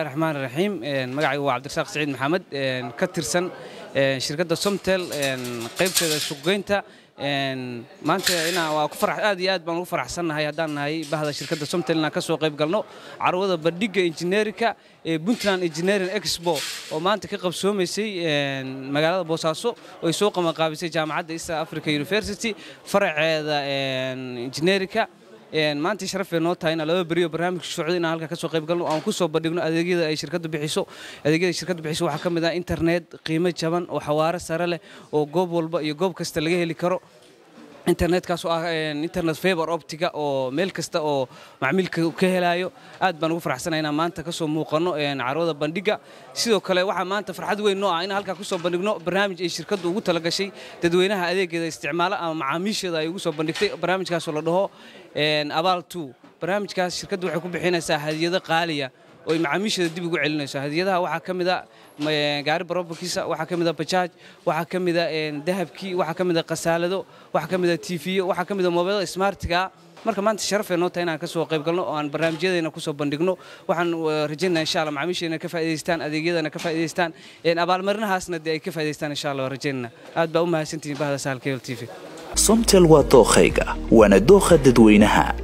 raxmaan raxiim magacaygu waa cabdirasaaq siciid maxamed ka tirsan shirkadda somtel qaybteeda suuqgeynta maanta aad iyo aad baan ugu faraxsannahay haddaan nahay bahda shirkadda somtel inaan ka soo qayb galno carwada bandhigga injineerinka ee puntland engineering expo oo maanta ka qabsoomaysay magaalada boosaaso oo ay soo qabanqaabisay jaamacadda eastern africa university faraceeda injineerinka maanta sharafay noo tahay inaan laba beriyo barnaamijka socda inaan halkaa kasoo qayb galno aan kusoo bandhigno adeegyada ay shirkaddu bixiso adeegyada shirkaddu bixiso waxaa ka mid ah internet qiimo jaban oo xawaaro sare leh oo goob walba iyo goob kasta laga heli karo internetkaasoo ah eh, internet feber optica oo meel kasta oo macmiilka ka helaayo aad baan ugu faraxsanay inaan maanta kasoo muuqano muuqanno eh, carwada bandhigga sidoo kale waxaa maanta farxad weyn noo ah inaan halkaa ku bandhigno barnaamij ay shirkaddu ugu talagashay dadweynaha adeegeeda isticmaala ama macaamiisheeda ay ugu soo bandhigtay barnaamijkaasoo la dhaho eh, abaal barnaamijkaas shirkaddu waxay ku bixinaysaa hadiyado qaaliya oo macaamiisheeda dib ugu celinayso hadiyadaha waxaa ka mid a gaari barobarkiisa waxaa ka mid a bajaaj waxaa ka mid a dahabkii waxaa ka mid a khasaalado waxaa ka mid a tiifiyo waxaa ka mid a moobeelada smartiga marka maanta sharafay noo tahay inaan ka soo qayb galno oo aan barnaamijyadeena ku soo bandhigno waxaan uh, rajaynaa insha allah macaamiisheena ka faa'idaystaan adeegyadana ka faa'idaystaan abaalmarinahaasna dee ay ka faa'idaystaan insha allah rajaynana aad baa u mahadsantihiin bahda sahal kebel t v somtel waa dookhayga waana dookha dadweynaha